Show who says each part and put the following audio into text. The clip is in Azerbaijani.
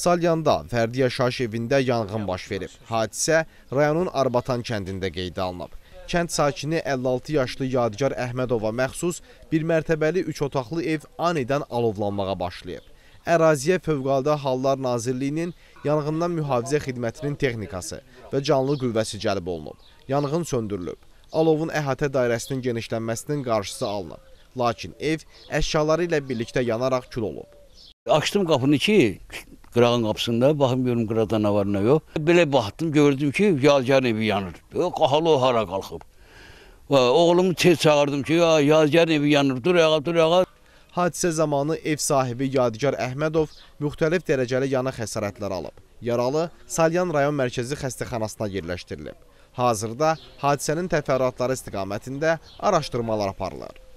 Speaker 1: Salyanda fərdi yaşayış evində yanğın baş verib. Hadisə rayonun Arbatan kəndində qeydə alınıb. Kənd sakini 56 yaşlı Yadigar Əhmədova məxsus bir mərtəbəli 3 otaqlı ev anidən alovlanmağa başlayıb. Əraziyə Fövqəladə Hallar Nazirliyinin yanğından mühafizə xidmətinin texnikası və canlı qüvvəsi cəlb olunub. Yanğın söndürülüb. Alovun əhatə dairəsinin genişlənməsinin qarşısı alınıb. Lakin ev əşyaları ilə birlikdə yanaraq kül olub.
Speaker 2: Açdım qapını ki, qırağın qapısında. Baxım görüm qıraqda nə var, nə yox. Belə baxdım, gördüm ki, Yazgar evi yanır. Qahalı o hara qalxıb. Oğlumu tez çağırdım ki, ya, Yazgar evi yanır, dur ağa, dur ağa. Hadisə zamanı ev
Speaker 1: sahibi Yadigar Əhmədov müxtəlif dərəcəli yanıq xəsarətlər alıb. Yaralı Salyan rayon mərkəzi xəstəxanasına yerləşdirilib. Hazırda hadisənin təfərrüatları istiqamətində araşdırmalar aparılır.